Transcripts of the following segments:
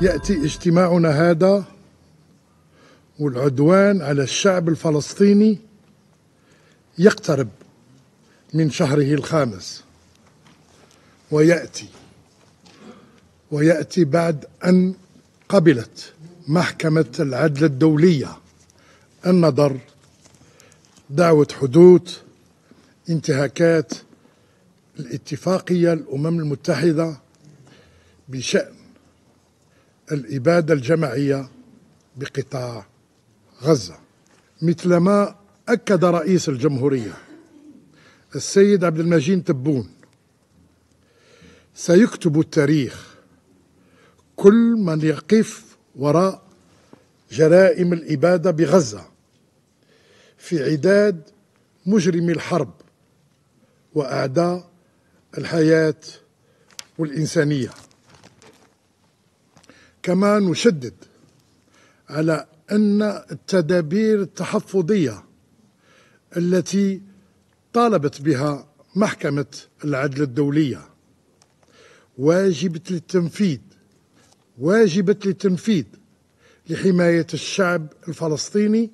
يأتي اجتماعنا هذا والعدوان على الشعب الفلسطيني يقترب من شهره الخامس ويأتي ويأتي بعد أن قبلت محكمة العدل الدولية النظر دعوة حدوث انتهاكات الاتفاقية الأمم المتحدة بشأن الإبادة الجماعية بقطاع غزة مثلما أكد رئيس الجمهورية السيد عبد المجيد تبون سيكتب التاريخ كل من يقف وراء جرائم الإبادة بغزة في عداد مجرمي الحرب وأعداء الحياة والإنسانية كما نشدد على أن التدابير التحفظية التي طالبت بها محكمة العدل الدولية واجبة للتنفيذ واجبة للتنفيذ لحماية الشعب الفلسطيني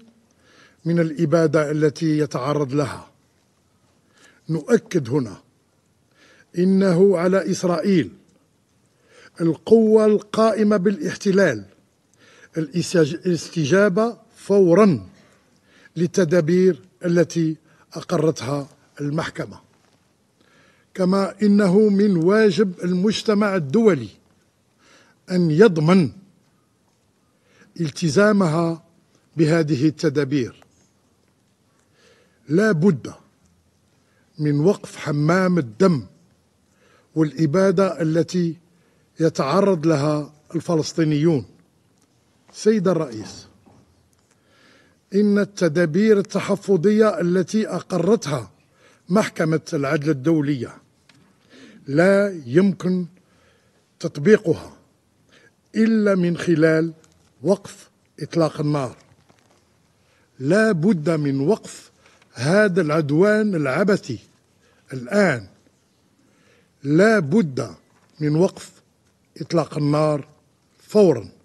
من الإبادة التي يتعرض لها نؤكد هنا إنه على إسرائيل القوة القائمة بالاحتلال الاستجابة فورا للتدابير التي أقرتها المحكمة كما إنه من واجب المجتمع الدولي أن يضمن التزامها بهذه التدابير لا بد من وقف حمام الدم والإبادة التي يتعرض لها الفلسطينيون سيد الرئيس إن التدابير التحفظية التي أقرتها محكمة العدل الدولية لا يمكن تطبيقها إلا من خلال وقف إطلاق النار لا بد من وقف هذا العدوان العبثي الآن لا بد من وقف إطلاق النار فورا